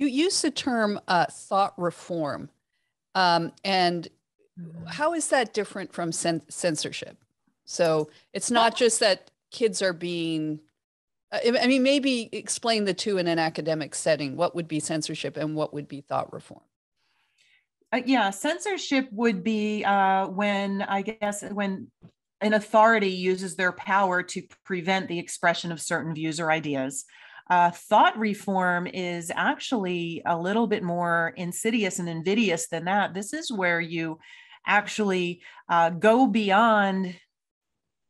You use the term uh, thought reform. Um, and mm-hmm. how is that different from cen- censorship? So it's not just that kids are being, uh, I mean, maybe explain the two in an academic setting. What would be censorship and what would be thought reform? Uh, yeah, censorship would be uh, when, I guess, when an authority uses their power to prevent the expression of certain views or ideas uh, thought reform is actually a little bit more insidious and invidious than that. This is where you actually uh, go beyond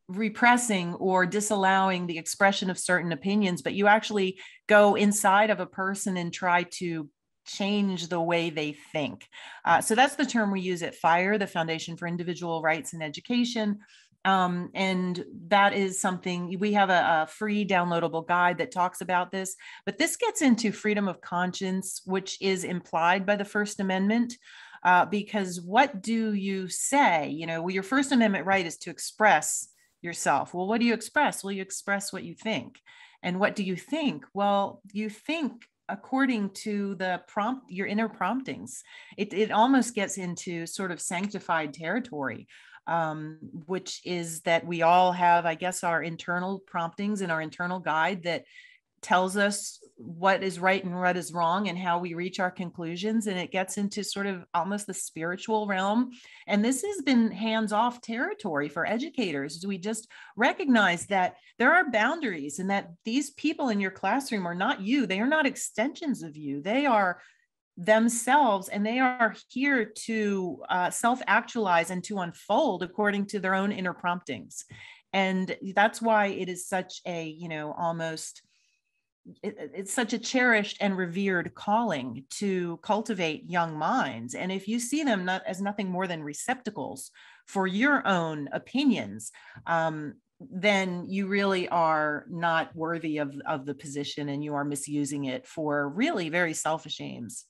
repressing or disallowing the expression of certain opinions, but you actually go inside of a person and try to change the way they think. Uh, so that's the term we use at FIRE, the Foundation for Individual Rights and Education. Um, and that is something we have a, a, free downloadable guide that talks about this. But this gets into freedom of conscience, which is implied by the First Amendment. Uh, because what do you say? You know, well, your First Amendment right is to express yourself. Well, what do you express? Well, you express what you think. And what do you think? Well, you think according to the prompt your inner promptings it, it almost gets into sort of sanctified territory um, which is that we all have i guess our internal promptings and our internal guide that tells us what is right and what is wrong and how we reach our conclusions and it gets into sort of almost the spiritual realm and this has been hands off territory for educators we just recognize that there are boundaries and that these people in your classroom are not you they are not extensions of you they are themselves and they are here to uh, self actualize and to unfold according to their own inner promptings and that's why it is such a you know almost it's such a cherished and revered calling to cultivate young minds and if you see them not as nothing more than receptacles for your own opinions um, then you really are not worthy of, of the position and you are misusing it for really very selfish aims